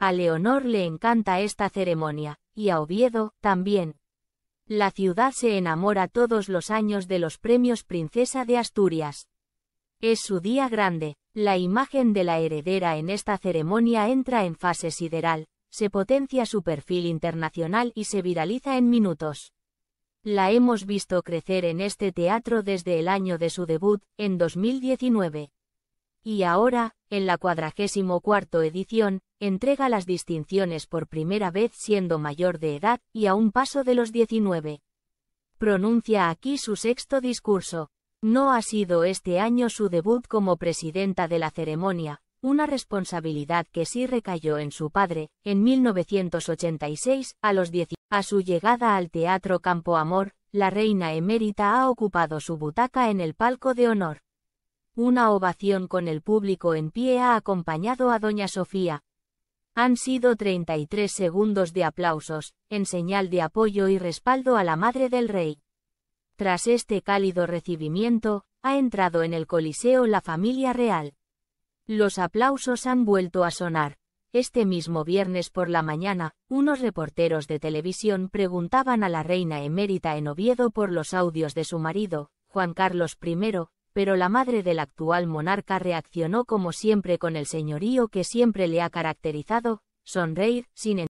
A Leonor le encanta esta ceremonia, y a Oviedo, también. La ciudad se enamora todos los años de los premios Princesa de Asturias. Es su día grande, la imagen de la heredera en esta ceremonia entra en fase sideral, se potencia su perfil internacional y se viraliza en minutos. La hemos visto crecer en este teatro desde el año de su debut, en 2019 y ahora, en la cuadragésimo cuarto edición, entrega las distinciones por primera vez siendo mayor de edad y a un paso de los 19. Pronuncia aquí su sexto discurso. No ha sido este año su debut como presidenta de la ceremonia, una responsabilidad que sí recayó en su padre, en 1986, a los 10. A su llegada al Teatro Campo Amor, la reina emérita ha ocupado su butaca en el palco de honor una ovación con el público en pie ha acompañado a Doña Sofía. Han sido 33 segundos de aplausos, en señal de apoyo y respaldo a la madre del rey. Tras este cálido recibimiento, ha entrado en el Coliseo la familia real. Los aplausos han vuelto a sonar. Este mismo viernes por la mañana, unos reporteros de televisión preguntaban a la reina emérita en Oviedo por los audios de su marido, Juan Carlos I, pero la madre del actual monarca reaccionó como siempre con el señorío que siempre le ha caracterizado, sonreír, sin